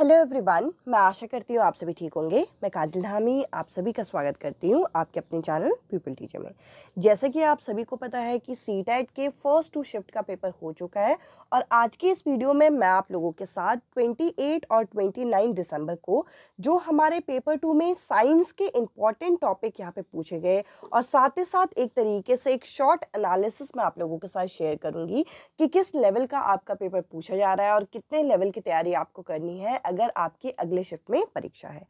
hello everyone मैं आशा करती हूँ आप सभी ठीक होंगे मैं काजिल धामी आप सभी का स्वागत करती हूँ आपके अपने चैनल पीपल टीचर में जैसा कि आप सभी को पता है कि सी टेट e के फर्स्ट टू शिफ्ट का पेपर हो चुका है और आज के इस वीडियो में मैं आप लोगों के साथ 28 और 29 दिसंबर को जो हमारे पेपर टू में साइंस के इम्पॉर्टेंट टॉपिक यहाँ पर पूछे गए और साथ ही साथ एक तरीके से एक शॉर्ट अनालिसिस मैं आप लोगों के साथ शेयर करूँगी कि किस लेवल का आपका पेपर पूछा जा रहा है और कितने लेवल की तैयारी आपको करनी है अगर आपके अगले शिफ्ट में परीक्षा है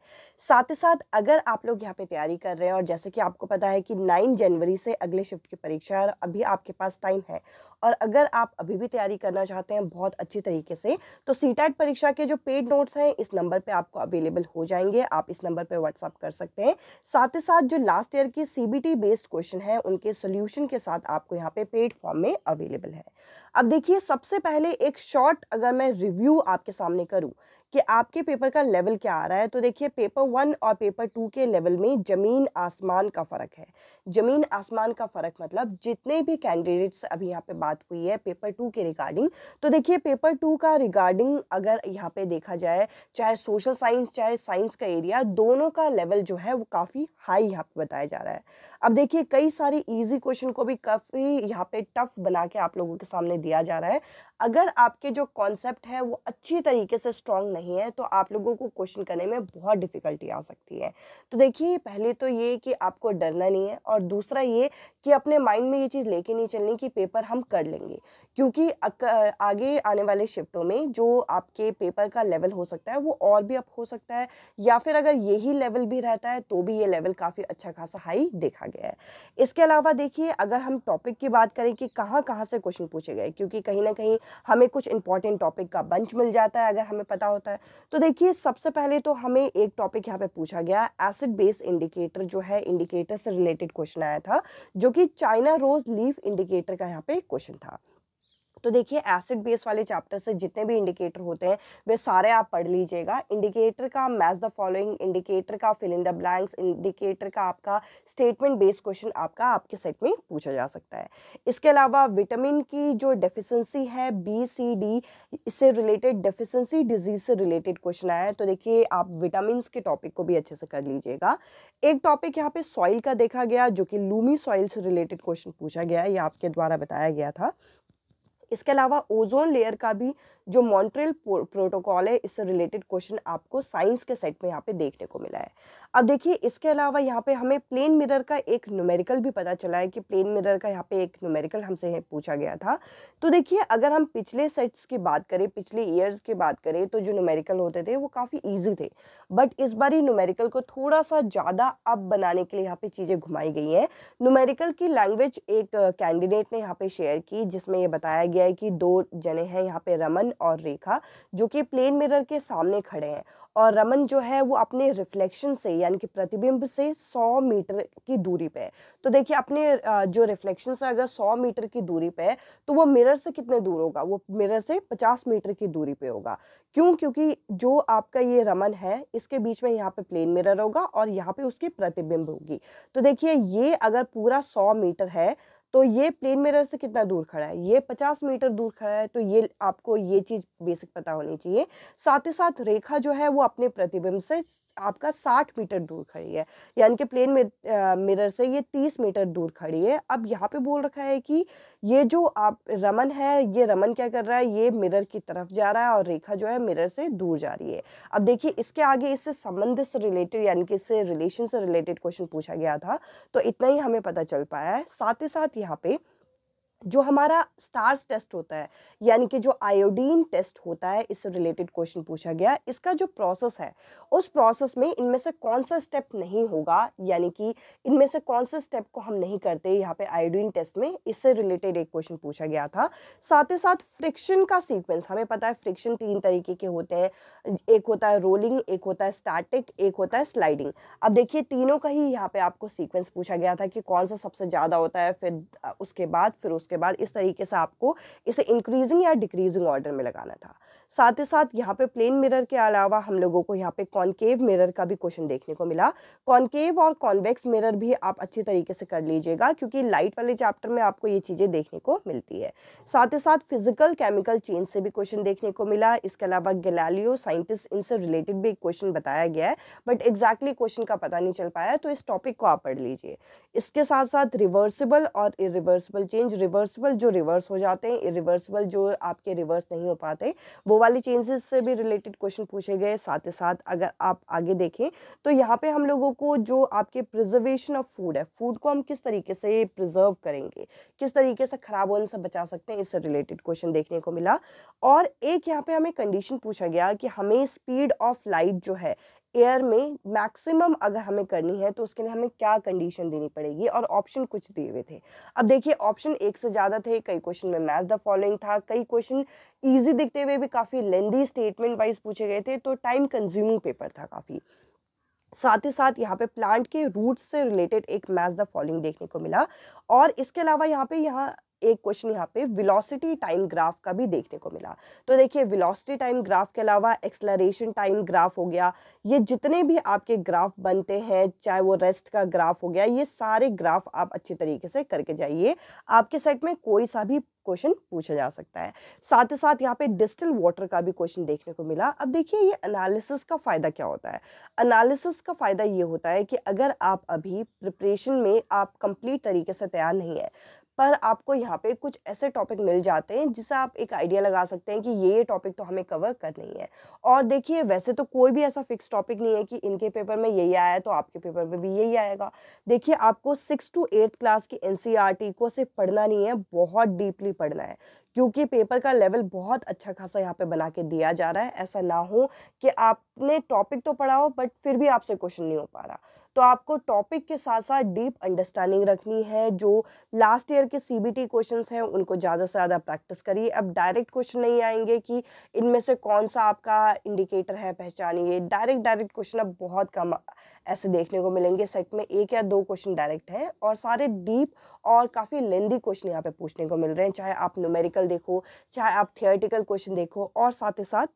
साथ ही साथ अगर आप लोग यहाँ पे तैयारी कर रहे हैं और जैसे कि आपको पता है कि नाइन जनवरी से अगले शिफ्ट की परीक्षा है और अभी आपके पास टाइम है और अगर आप अभी भी तैयारी करना चाहते हैं बहुत अच्छी तरीके से तो सी परीक्षा के जो पेड नोट्स हैं इस नंबर पर आपको अवेलेबल हो जाएंगे आप इस नंबर पर व्हाट्सअप कर सकते हैं साथ ही साथ जो लास्ट ईयर के सी बेस्ड क्वेश्चन हैं उनके सोल्यूशन के साथ आपको यहाँ पे पेड फॉर्म में अवेलेबल है अब देखिए सबसे पहले एक शॉर्ट अगर मैं रिव्यू आपके सामने करूं कि आपके पेपर का लेवल क्या आ रहा है तो देखिए पेपर वन और पेपर टू के लेवल में ज़मीन आसमान का फ़र्क है ज़मीन आसमान का फ़र्क मतलब जितने भी कैंडिडेट्स अभी यहाँ पे बात हुई है पेपर टू के रिगार्डिंग तो देखिए पेपर टू का रिगार्डिंग अगर यहाँ पे देखा जाए चाहे सोशल साइंस चाहे साइंस का एरिया दोनों का लेवल जो है वो काफ़ी हाई यहाँ पर बताया जा रहा है अब देखिए कई सारे ईजी क्वेश्चन को भी काफ़ी यहाँ पर टफ बना के आप लोगों के सामने दिया जा रहा है अगर आपके जो कॉन्सेप्ट है वो अच्छी तरीके से स्ट्रॉन्ग नहीं नहीं है तो आप लोगों को क्वेश्चन करने में बहुत डिफ़िकल्टी आ सकती है तो देखिए पहले तो ये कि आपको डरना नहीं है और दूसरा ये कि अपने माइंड में ये चीज़ लेके नहीं चलनी कि पेपर हम कर लेंगे क्योंकि आगे आने वाले शिफ्टों में जो आपके पेपर का लेवल हो सकता है वो और भी अप हो सकता है या फिर अगर यही लेवल भी रहता है तो भी ये लेवल काफ़ी अच्छा खासा हाई देखा गया है इसके अलावा देखिए अगर हम टॉपिक की बात करें कि कहाँ कहाँ से क्वेश्चन पूछे गए क्योंकि कहीं ना कहीं हमें कुछ इंपॉर्टेंट टॉपिक का बंच मिल जाता है अगर हमें पता होता है तो देखिए सबसे पहले तो हमें एक टॉपिक यहाँ पर पूछा गया एसिड बेस इंडिकेटर जो है इंडिकेटर से रिलेटेड क्वेश्चन आया था जो कि चाइना रोज लीफ इंडिकेटर का यहाँ पे क्वेश्चन था तो देखिए एसिड बेस वाले चैप्टर से जितने भी इंडिकेटर होते हैं वे सारे आप पढ़ लीजिएगा इंडिकेटर का मैच द फॉलोइंग इंडिकेटर का fill in the blanks indicator का आपका स्टेटमेंट बेस्ड क्वेश्चन आपका आपके सेट में पूछा जा सकता है इसके अलावा विटामिन की जो डेफिशेंसी है बी सी डी इससे रिलेटेड डेफिशेंसी डिजीज से रिलेटेड क्वेश्चन आया है तो देखिए आप विटामिन के टॉपिक को भी अच्छे से कर लीजिएगा एक टॉपिक यहाँ पे सॉइल का देखा गया जो कि लूमी सॉइल से रिलेटेड क्वेश्चन पूछा गया है ये आपके द्वारा बताया गया था इसके अलावा ओजोन लेयर का भी जो मॉन्ट्रियल प्रोटोकॉल है इससे रिलेटेड क्वेश्चन आपको साइंस के सेट में यहाँ पे देखने को मिला है अब देखिए इसके अलावा यहाँ पे हमें प्लेन मिरर का एक न्यूमेरिकल भी पता चला है कि प्लेन मिरर का यहाँ पे एक न्यूमेरिकल हमसे पूछा गया था तो देखिए अगर हम पिछले सेट्स की बात करें पिछले ईयर्स की बात करें तो जो न्यूमेरिकल होते थे वो काफ़ी ईजी थे बट इस बार ही न्यूमेरिकल को थोड़ा सा ज़्यादा अप बनाने के लिए यहाँ पे चीज़ें घुमाई गई हैं न्यूमेरिकल की लैंग्वेज एक कैंडिडेट ने यहाँ पे शेयर की जिसमें यह बताया गया है कि दो जने हैं यहाँ पे रमन और रेखा जो कि प्लेन मिरर के सामने खड़े हैं और रमन जो है वो अपने रिफ्लेक्शन से यानी कि प्रतिबिंब से 100 मीटर की दूरी पे है तो देखिए अपने जो रिफ्लेक्शन से अगर 100 मीटर की दूरी पे है तो वो मिरर से कितने दूर होगा वो मिरर से 50 मीटर की दूरी पे होगा क्यों क्योंकि जो आपका ये रमन है इसके बीच में यहाँ पे प्लेन मिरर होगा और यहाँ पे उसकी प्रतिबिंब होगी तो देखिए ये अगर पूरा सौ मीटर है तो ये प्लेन मिरर से कितना दूर खड़ा है ये पचास मीटर दूर खड़ा है तो ये आपको ये चीज़ बेसिक पता होनी चाहिए साथ ही साथ रेखा जो है वो अपने प्रतिबिंब से आपका साठ मीटर दूर खड़ी है यानी कि प्लेन मिरर से ये तीस मीटर दूर खड़ी है अब यहाँ पे बोल रखा है कि ये जो आप रमन है ये रमन क्या कर रहा है ये मिरर की तरफ जा रहा है और रेखा जो है मिरर से दूर जा रही है अब देखिए इसके आगे इससे संबंध से रिलेटेड यानी कि इससे रिलेशन से रिलेटेड क्वेश्चन पूछा गया था तो इतना ही हमें पता चल पाया है साथ ही साथ यहाँ पे जो हमारा स्टार्स टेस्ट होता है यानी कि जो आयोडीन टेस्ट होता है इससे रिलेटेड क्वेश्चन पूछा गया इसका जो प्रोसेस है उस प्रोसेस में इनमें से कौन सा स्टेप नहीं होगा यानी कि इनमें से कौन से स्टेप को हम नहीं करते यहाँ पे आयोडीन टेस्ट में इससे रिलेटेड एक क्वेश्चन पूछा गया था साथ ही साथ फ्रिक्शन का सीक्वेंस हमें पता है फ्रिक्शन तीन तरीके के होते हैं एक होता है रोलिंग एक होता है स्टैटिक एक होता है स्लाइडिंग अब देखिए तीनों का ही यहाँ पर आपको सीक्वेंस पूछा गया था कि कौन सा सबसे ज़्यादा होता है फिर उसके बाद फिर उसके उसके बाद इस तरीके से आपको इसे इंक्रीजिंग या डिक्रीजिंग ऑर्डर में लगाना था साथ ही साथ यहाँ पे प्लेन मिरर के अलावा हम लोगों को यहाँ पे कॉन्केव मिरर का भी क्वेश्चन देखने को मिला कॉन्केव और कॉन्वेक्स मिरर भी आप अच्छी तरीके से कर लीजिएगा क्योंकि लाइट वाले चैप्टर में आपको ये चीज़ें देखने को मिलती है साथ ही साथ फिजिकल केमिकल चेंज से भी क्वेश्चन देखने को मिला इसके अलावा गलालियो साइंटिस्ट इनसे रिलेटेड भी एक क्वेश्चन बताया गया है बट एग्जैक्टली क्वेश्चन का पता नहीं चल पाया तो इस टॉपिक को आप पढ़ लीजिए इसके साथ साथ रिवर्सिबल और इरिवर्सिबल चेंज रिवर्सिबल जो रिवर्स हो जाते हैं इरिवर्सिबल जो आपके रिवर्स नहीं हो पाते वो वाले चेंजेस से भी रिलेटेड क्वेश्चन पूछे गए साथ ही साथ अगर आप आगे देखें तो यहाँ पे हम लोगों को जो आपके प्रिजर्वेशन ऑफ फूड है फूड को हम किस तरीके से प्रिजर्व करेंगे किस तरीके से ख़राब होने से बचा सकते हैं इससे रिलेटेड क्वेश्चन देखने को मिला और एक यहाँ पे हमें कंडीशन पूछा गया कि हमें स्पीड ऑफ लाइट जो है एयर में मैक्सिमम अगर हमें करनी है तो उसके लिए हमें क्या कंडीशन देनी पड़ेगी और ऑप्शन कुछ दिए हुए थे अब देखिए ऑप्शन एक से ज़्यादा थे कई क्वेश्चन में मैच द फॉलोइंग था कई क्वेश्चन इजी दिखते हुए भी काफ़ी लेंदी स्टेटमेंट वाइज पूछे गए थे तो टाइम कंज्यूमिंग पेपर था काफ़ी साथ ही साथ यहाँ पे प्लांट के रूट से रिलेटेड एक मैच द फॉलोइंग देखने को मिला और इसके अलावा यहाँ पे यहाँ एक क्वेश्चन यहाँ पे वेलोसिटी टाइम ग्राफ का भी देखने को मिला तो देखिए वेलोसिटी टाइम ग्राफ के अलावा एक्सलरेशन टाइम ग्राफ हो गया ये जितने भी आपके ग्राफ बनते हैं चाहे वो रेस्ट का ग्राफ हो गया ये सारे ग्राफ आप अच्छे तरीके से करके जाइए आपके सेट में कोई सा भी क्वेश्चन पूछा जा सकता है साथ ही साथ यहाँ पे डिस्टल वाटर का भी क्वेश्चन देखने को मिला अब देखिए ये एनालिसिस का फ़ायदा क्या होता है एनालिसिस का फ़ायदा ये होता है कि अगर आप अभी प्रिपरेशन में आप कंप्लीट तरीके से तैयार नहीं है पर आपको यहाँ पे कुछ ऐसे टॉपिक मिल जाते हैं जिससे आप एक आइडिया लगा सकते हैं कि ये ये टॉपिक तो हमें कवर करनी है और देखिए वैसे तो कोई भी ऐसा फिक्स टॉपिक नहीं है कि इनके पेपर में यही आया है तो आपके पेपर में भी यही आएगा देखिए आपको सिक्स टू एट्थ क्लास की एन e को सिर्फ पढ़ना नहीं है बहुत डीपली पढ़ना है क्योंकि पेपर का लेवल बहुत अच्छा खासा यहाँ पे बना के दिया जा रहा है ऐसा ना हो कि आपने टॉपिक तो पढ़ा हो बट फिर भी आपसे क्वेश्चन नहीं हो पा रहा तो आपको टॉपिक के साथ साथ डीप अंडरस्टैंडिंग रखनी है जो लास्ट ईयर के सीबीटी क्वेश्चंस हैं उनको ज़्यादा से ज़्यादा प्रैक्टिस करिए अब डायरेक्ट क्वेश्चन नहीं आएंगे कि इनमें से कौन सा आपका इंडिकेटर है पहचानिए डायरेक्ट डायरेक्ट क्वेश्चन अब बहुत कम ऐसे देखने को मिलेंगे सेट में एक या दो क्वेश्चन डायरेक्ट हैं और सारे डीप और काफ़ी लेंदी क्वेश्चन यहाँ पे पूछने को मिल रहे हैं चाहे आप न्यूमेरिकल देखो चाहे आप थियोटिकल क्वेश्चन देखो और साथ ही साथ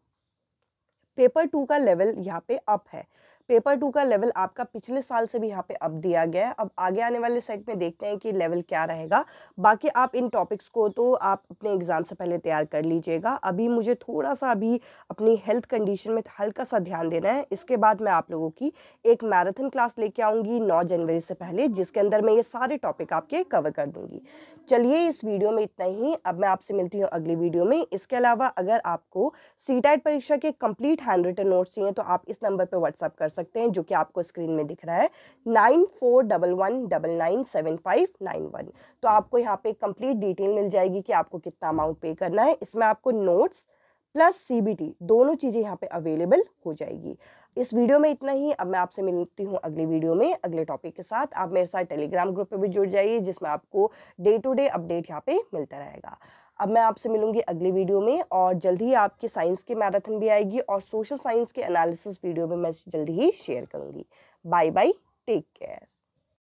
पेपर टू का लेवल यहाँ पे अप है पेपर टू का लेवल आपका पिछले साल से भी यहाँ पे अप दिया गया है अब आगे आने वाले सेट में देखते हैं कि लेवल क्या रहेगा बाकी आप इन टॉपिक्स को तो आप अपने एग्ज़ाम से पहले तैयार कर लीजिएगा अभी मुझे थोड़ा सा अभी अपनी हेल्थ कंडीशन में हल्का सा ध्यान देना है इसके बाद मैं आप लोगों की एक मैराथन क्लास लेके आऊँगी नौ जनवरी से पहले जिसके अंदर मैं ये सारे टॉपिक आपके कवर कर दूँगी चलिए इस वीडियो में इतना ही अब मैं आपसे मिलती हूँ अगली वीडियो में इसके अलावा अगर आपको सी परीक्षा के कंप्लीट हैंड रिटन नोट्स चाहिए तो आप इस नंबर पर व्हाट्सअप कर सकते हैं जो कि आपको स्क्रीन में दिख रहा है nine four double one double nine seven five nine one तो आपको यहाँ पे कंप्लीट डिटेल मिल जाएगी कि आपको कितना अमाउंट पे करना है इसमें आपको नोट्स प्लस सी दोनों चीज़ें यहाँ पे अवेलेबल हो जाएगी इस वीडियो में इतना ही अब मैं आपसे मिलती हूँ अगली वीडियो में अगले टॉपिक के साथ आप मेरे साथ टेलीग्राम ग्रुप पे भी जुड़ जाइए जिसमें आपको डे टू डे अपडेट यहाँ पे मिलता रहेगा अब मैं आपसे मिलूंगी अगले वीडियो में और जल्दी ही आपके साइंस की मैराथन भी आएगी और सोशल साइंस के एनालिसिस वीडियो भी मैं जल्दी ही शेयर करूँगी बाय बाय टेक केयर